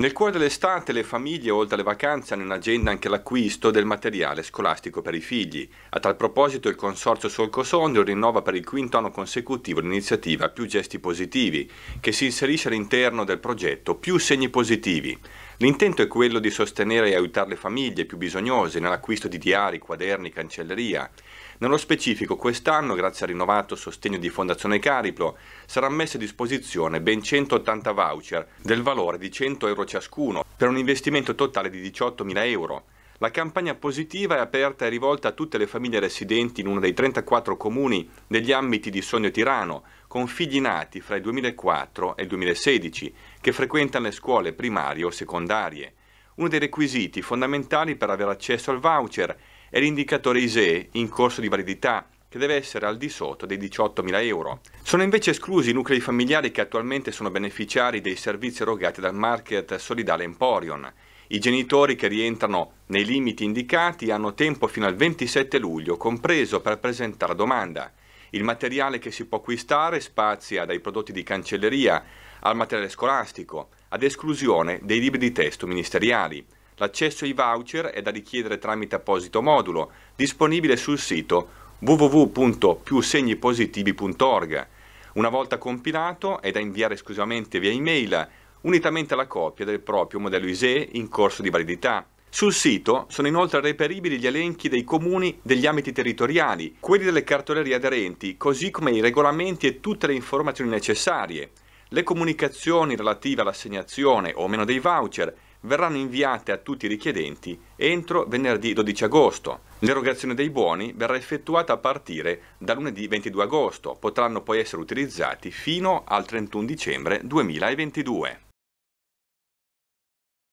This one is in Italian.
Nel cuore dell'estate le famiglie, oltre alle vacanze, hanno in agenda anche l'acquisto del materiale scolastico per i figli. A tal proposito il Consorzio Solco Sondrio rinnova per il quinto anno consecutivo l'iniziativa Più Gesti Positivi, che si inserisce all'interno del progetto Più Segni Positivi, L'intento è quello di sostenere e aiutare le famiglie più bisognose nell'acquisto di diari, quaderni, cancelleria. Nello specifico, quest'anno, grazie al rinnovato sostegno di Fondazione Cariplo, sarà messo a disposizione ben 180 voucher del valore di 100 euro ciascuno per un investimento totale di 18.000 euro. La campagna positiva è aperta e rivolta a tutte le famiglie residenti in uno dei 34 comuni degli ambiti di Sogno Tirano, con figli nati fra il 2004 e il 2016, che frequentano le scuole primarie o secondarie. Uno dei requisiti fondamentali per avere accesso al voucher è l'indicatore ISEE in corso di validità, che deve essere al di sotto dei 18.000 euro. Sono invece esclusi i nuclei familiari che attualmente sono beneficiari dei servizi erogati dal market solidale Emporion i genitori che rientrano nei limiti indicati hanno tempo fino al 27 luglio, compreso per presentare domanda. Il materiale che si può acquistare spazia dai prodotti di cancelleria al materiale scolastico, ad esclusione dei libri di testo ministeriali. L'accesso ai voucher è da richiedere tramite apposito modulo, disponibile sul sito www.piusegnipositivi.org. Una volta compilato è da inviare esclusivamente via email unitamente alla copia del proprio modello ISEE in corso di validità. Sul sito sono inoltre reperibili gli elenchi dei comuni degli ambiti territoriali, quelli delle cartolerie aderenti, così come i regolamenti e tutte le informazioni necessarie. Le comunicazioni relative all'assegnazione o meno dei voucher verranno inviate a tutti i richiedenti entro venerdì 12 agosto. L'erogazione dei buoni verrà effettuata a partire da lunedì 22 agosto, potranno poi essere utilizzati fino al 31 dicembre 2022.